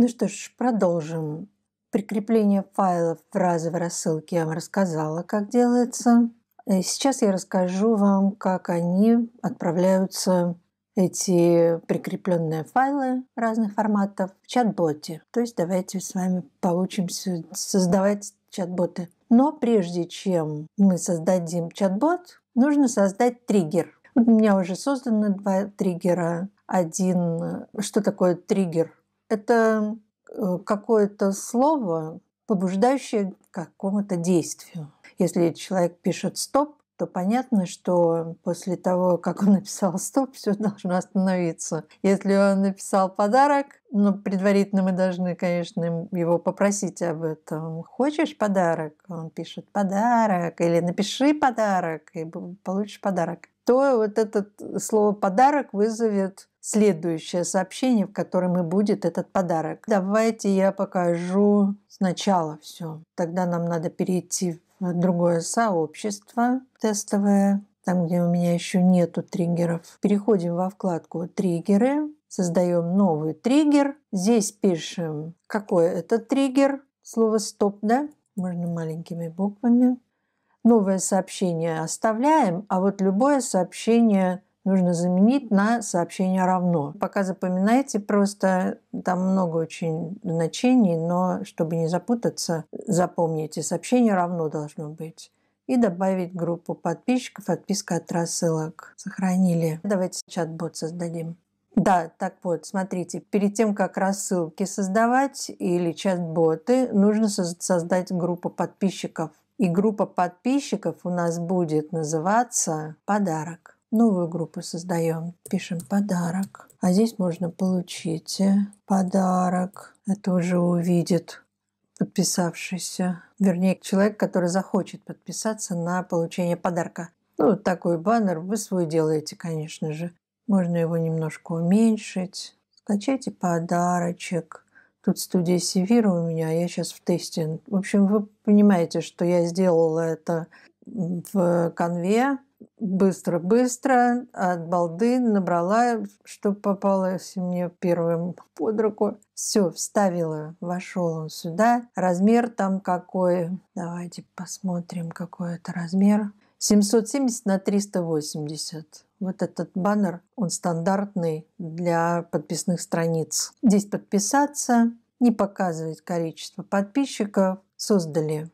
Ну что ж, продолжим. Прикрепление файлов в разовой рассылке я вам рассказала, как делается. И э, сейчас я расскажу вам, как они отправляются эти прикрепленные файлы разных форматов в чат-боте. То есть давайте с вами поучимся создавать чат-боты. Но прежде чем мы создадим чат-бот, нужно создать триггер. У меня уже созданы два триггера. Один, э, что такое триггер? это э, какое-то слово, побуждающее к какому-то действию. Если человек пишет «стоп», то понятно, что после того, как он написал «стоп», все должно остановиться. Если он написал подарок, ну, предварительно мы должны, конечно, его попросить об этом. «Хочешь подарок?» Он пишет «подарок» или «напиши подарок» и получишь подарок. То вот это слово «подарок» вызовет следующее сообщение, в котором и будет этот подарок. Давайте я покажу сначала все. Тогда нам надо перейти Э, другое сообщество тестовое, там, где у меня еще нету триггеров. Переходим во вкладку «Триггеры», создаем новый триггер. Здесь пишем, какой это триггер, слово «стоп», да? Можно маленькими буквами. Новое сообщение оставляем, а вот любое сообщение – нужно заменить на сообщение «равно». Пока запоминайте, просто там много очень значений, но чтобы не запутаться, запомните, сообщение «равно» должно быть и добавить группу подписчиков, отписка от рассылок. Сохранили. Давайте чат-бот создадим. Да, так вот, смотрите, перед тем, как рассылки создавать или чат-боты, нужно создать группу подписчиков. И группа подписчиков у нас будет называться «Подарок» новую группу создаем, пишем подарок. А здесь можно получить э, подарок. Это уже увидит подписавшийся, вернее, человек, который захочет подписаться на получение подарка. Ну, такой баннер вы свой делаете, конечно же. Можно его немножко уменьшить. Скачайте подарочек. Тут студия Севира у меня, а я сейчас в тесте. В общем, вы понимаете, что я сделала это в конве, быстро-быстро от балды набрала, что попалось мне первым под руку. Все, вставила, вошел он сюда. Размер там какой? Давайте посмотрим, какой это размер. 770 на 380. Вот этот баннер, он стандартный для подписных страниц. Здесь подписаться, не показывать количество подписчиков. Создали,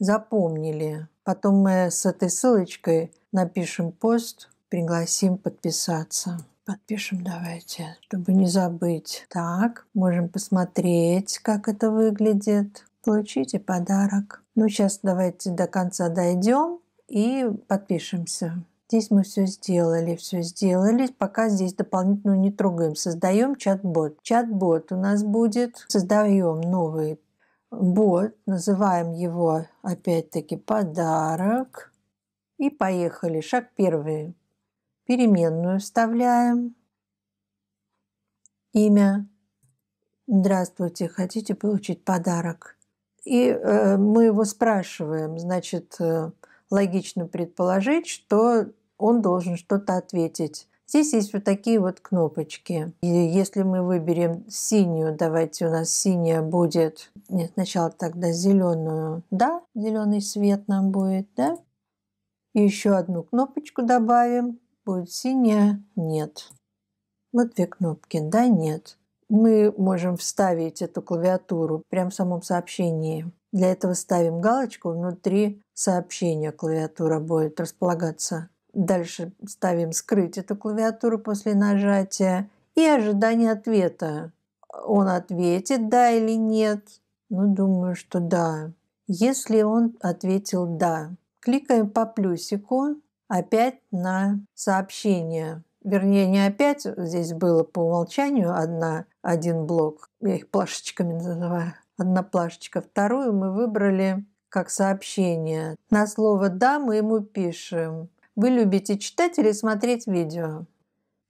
запомнили, Потом мы с этой ссылочкой напишем пост, пригласим подписаться. Подпишем давайте, чтобы не забыть. Так, можем посмотреть, как это выглядит. Получите подарок. Ну, сейчас давайте до конца дойдем и подпишемся. Здесь мы все сделали, все сделали. Пока здесь дополнительно не трогаем. Создаем чат-бот. Чат-бот у нас будет. Создаем новый бот, называем его опять-таки подарок. И поехали. Шаг первый. Переменную вставляем. Имя. Здравствуйте, хотите получить подарок? И э, мы его спрашиваем, значит, э, логично предположить, что он должен что-то ответить. Здесь есть вот такие вот кнопочки. И если мы выберем синюю, давайте у нас синяя будет нет, сначала тогда зеленую. Да, зеленый свет нам будет, да? И еще одну кнопочку добавим. Будет синяя. Нет. Вот две кнопки. Да, нет. Мы можем вставить эту клавиатуру прямо в самом сообщении. Для этого ставим галочку внутри сообщения. Клавиатура будет располагаться. Дальше ставим «Скрыть эту клавиатуру» после нажатия и ожидание ответа. Он ответит «да» или «нет». Ну, думаю, что да. Если он ответил «да», кликаем по плюсику опять на сообщение. Вернее, не опять, здесь было по умолчанию одна, один блок, я их плашечками называю, одна плашечка. Вторую мы выбрали как сообщение. На слово «да» мы ему пишем. Вы любите читать или смотреть видео?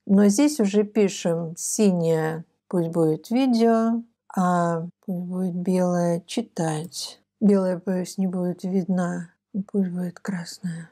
Но здесь уже пишем синее, пусть будет видео, а Пусть будет белая читать. Белая пусть не будет видна. Пусть будет красная.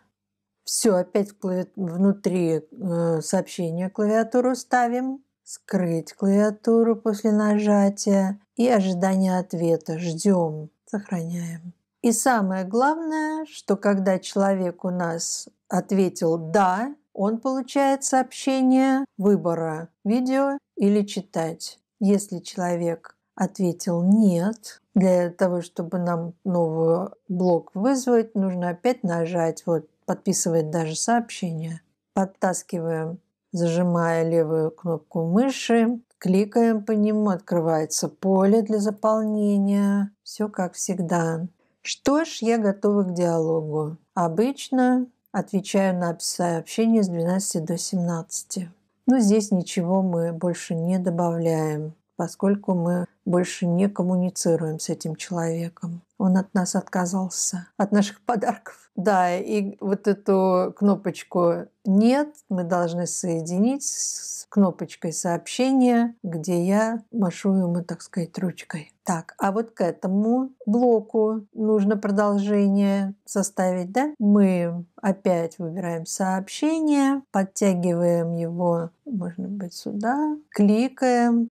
Все, опять внутри э, сообщения клавиатуру ставим. Скрыть клавиатуру после нажатия. И ожидание ответа. Ждем. Сохраняем. И самое главное, что когда человек у нас ответил «да», он получает сообщение выбора – видео или читать. Если человек ответил «нет». Для того, чтобы нам новый блок вызвать, нужно опять нажать вот «подписывать даже сообщение». Подтаскиваем, зажимая левую кнопку мыши, кликаем по нему, открывается поле для заполнения. Все как всегда. Что ж, я готова к диалогу. Обычно отвечаю на сообщение с 12 до 17. Но здесь ничего мы больше не добавляем поскольку мы больше не коммуницируем с этим человеком. Он от нас отказался, от наших подарков. Да, и вот эту кнопочку «нет» мы должны соединить с кнопочкой сообщения, где я машу ему, так сказать, ручкой. Так, а вот к этому блоку нужно продолжение составить, да? Мы опять выбираем сообщение, подтягиваем его, может быть, сюда, кликаем,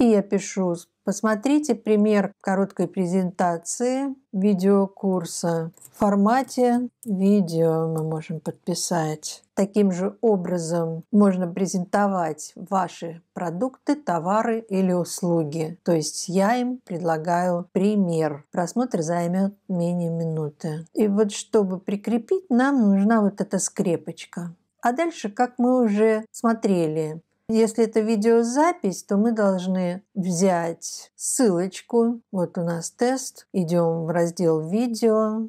и я пишу, посмотрите пример короткой презентации видеокурса в формате видео мы можем подписать. Таким же образом можно презентовать ваши продукты, товары или услуги. То есть я им предлагаю пример. Просмотр займет менее минуты. И вот чтобы прикрепить, нам нужна вот эта скрепочка. А дальше, как мы уже смотрели, если это видеозапись, то мы должны взять ссылочку. Вот у нас тест. Идем в раздел «Видео»,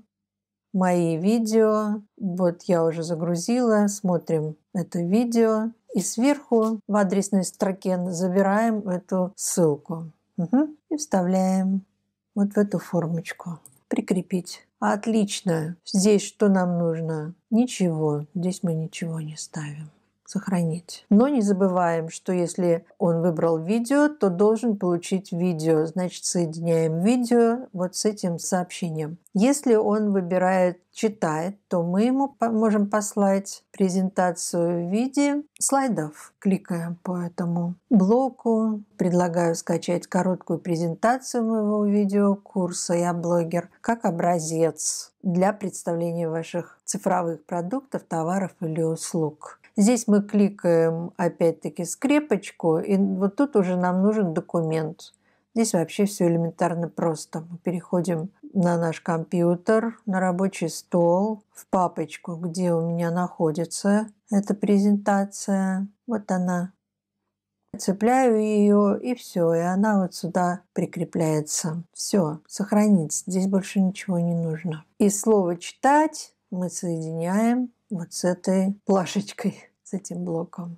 «Мои видео». Вот я уже загрузила. Смотрим это видео. И сверху в адресной строке забираем эту ссылку. Угу. И вставляем вот в эту формочку. Прикрепить. Отлично. Здесь что нам нужно? Ничего. Здесь мы ничего не ставим сохранить. Но не забываем, что если он выбрал видео, то должен получить видео. Значит, соединяем видео вот с этим сообщением. Если он выбирает читает, то мы ему можем послать презентацию в виде слайдов. Кликаем по этому блоку. Предлагаю скачать короткую презентацию моего видеокурса «Я блогер» как образец для представления ваших цифровых продуктов, товаров или услуг. Здесь мы кликаем опять-таки скрепочку, и вот тут уже нам нужен документ. Здесь вообще все элементарно просто. Мы переходим на наш компьютер, на рабочий стол, в папочку, где у меня находится эта презентация. Вот она. Цепляю ее, и все, и она вот сюда прикрепляется. Все, сохранить. Здесь больше ничего не нужно. И слово «читать» мы соединяем вот с этой плашечкой с этим блоком.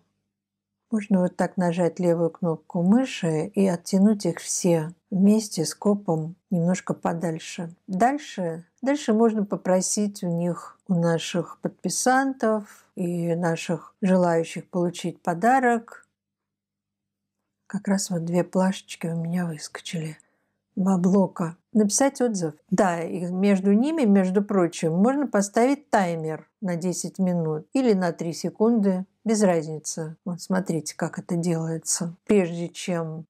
Можно вот так нажать левую кнопку мыши и оттянуть их все вместе с копом немножко подальше. Дальше, дальше можно попросить у них, у наших подписантов и наших желающих получить подарок. Как раз вот две плашечки у меня выскочили. Баблока. Написать отзыв. Да, и между ними, между прочим, можно поставить таймер на 10 минут или на 3 секунды без разницы. Вот смотрите, как это делается. Прежде чем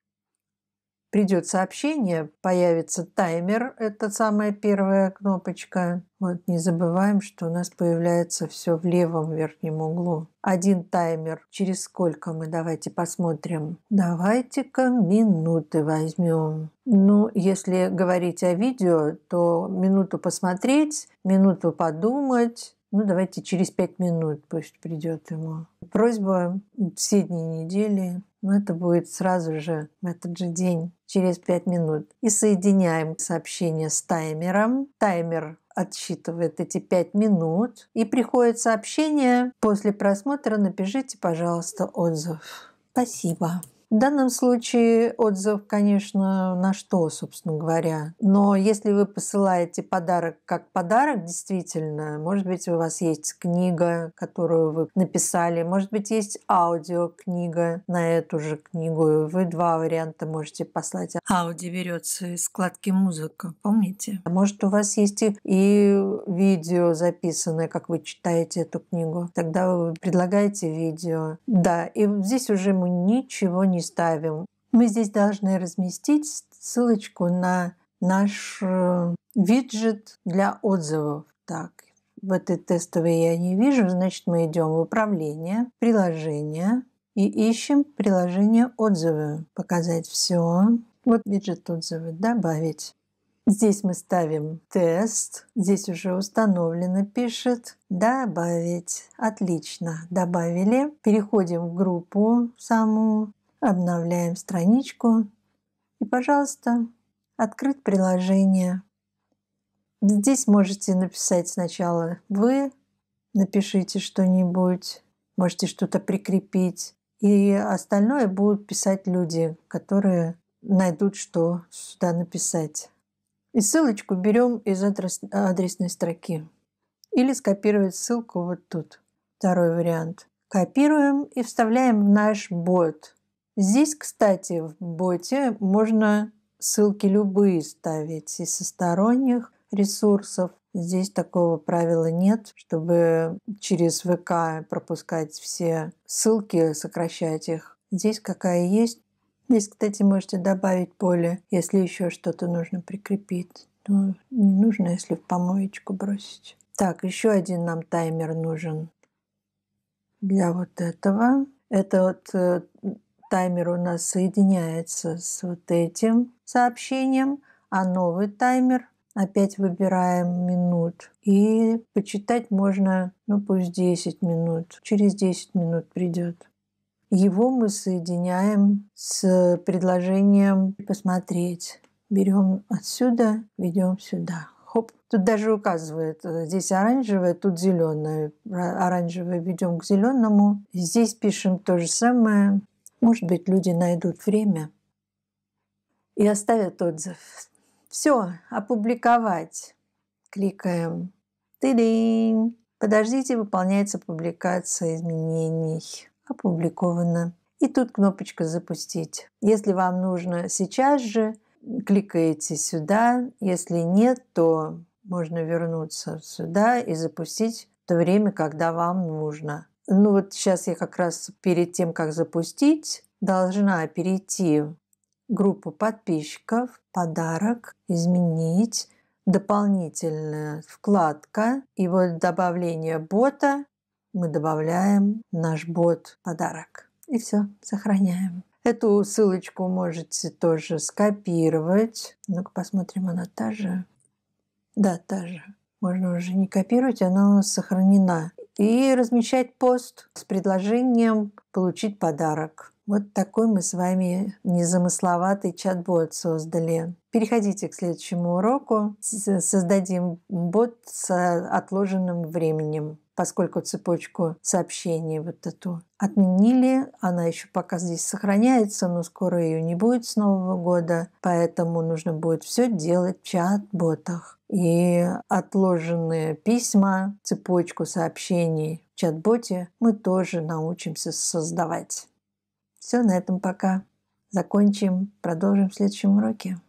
придет сообщение, появится таймер, это самая первая кнопочка. Вот не забываем, что у нас появляется все в левом верхнем углу. Один таймер. Через сколько мы? Давайте посмотрим. Давайте-ка минуты возьмем. Ну, если говорить о видео, то минуту посмотреть, минуту подумать, ну, давайте через пять минут пусть придет ему. Просьба в дни недели но ну, это будет сразу же в этот же день, через 5 минут. И соединяем сообщение с таймером. Таймер отсчитывает эти 5 минут. И приходит сообщение. После просмотра напишите, пожалуйста, отзыв. Спасибо. В данном случае отзыв, конечно, на что, собственно говоря. Но если вы посылаете подарок как подарок, действительно, может быть, у вас есть книга, которую вы написали, может быть, есть аудиокнига на эту же книгу. Вы два варианта можете послать. Ауди берется из складки «Музыка», помните? А может, у вас есть и, и видео записанное, как вы читаете эту книгу. Тогда вы предлагаете видео. Да, и здесь уже мы ничего не ставим. Мы здесь должны разместить ссылочку на наш э, виджет для отзывов. Так, в этой тестовой я не вижу, значит мы идем в управление, приложение и ищем приложение отзывы. Показать все. Вот виджет отзывы добавить. Здесь мы ставим тест. Здесь уже установлено, пишет. Добавить. Отлично. Добавили. Переходим в группу саму. Обновляем страничку. И, пожалуйста, открыть приложение. Здесь можете написать сначала «Вы», напишите что-нибудь, можете что-то прикрепить. И остальное будут писать люди, которые найдут, что сюда написать. И ссылочку берем из адресной строки. Или скопировать ссылку вот тут. Второй вариант. Копируем и вставляем в наш бот – Здесь, кстати, в боте можно ссылки любые ставить и со сторонних ресурсов. Здесь такого правила нет, чтобы через ВК пропускать все ссылки, сокращать их. Здесь какая есть. Здесь, кстати, можете добавить поле, если еще что-то нужно прикрепить. Ну, не нужно, если в помоечку бросить. Так, еще один нам таймер нужен для вот этого. Это вот э, таймер у нас соединяется с вот этим сообщением, а новый таймер опять выбираем минут. И почитать можно, ну пусть 10 минут, через 10 минут придет. Его мы соединяем с предложением «посмотреть». Берем отсюда, ведем сюда. Хоп. Тут даже указывает, здесь оранжевое, тут зеленое. Оранжевое ведем к зеленому. Здесь пишем то же самое. Может быть, люди найдут время и оставят отзыв. Все, опубликовать. Кликаем. ты Подождите, выполняется публикация изменений. Опубликовано. И тут кнопочка «Запустить». Если вам нужно сейчас же, кликаете сюда. Если нет, то можно вернуться сюда и запустить в то время, когда вам нужно. Ну вот сейчас я как раз перед тем, как запустить, должна перейти группу подписчиков, подарок, изменить, дополнительная вкладка и вот добавление бота мы добавляем наш бот подарок. И все, сохраняем. Эту ссылочку можете тоже скопировать. Ну-ка посмотрим, она та же. Да, та же можно уже не копировать, она у сохранена. И размещать пост с предложением получить подарок. Вот такой мы с вами незамысловатый чат-бот создали. Переходите к следующему уроку. Создадим бот с отложенным временем поскольку цепочку сообщений вот эту отменили. Она еще пока здесь сохраняется, но скоро ее не будет с Нового года, поэтому нужно будет все делать в чат-ботах и отложенные письма, цепочку сообщений в чат-боте мы тоже научимся создавать. Все на этом пока. Закончим, продолжим в следующем уроке.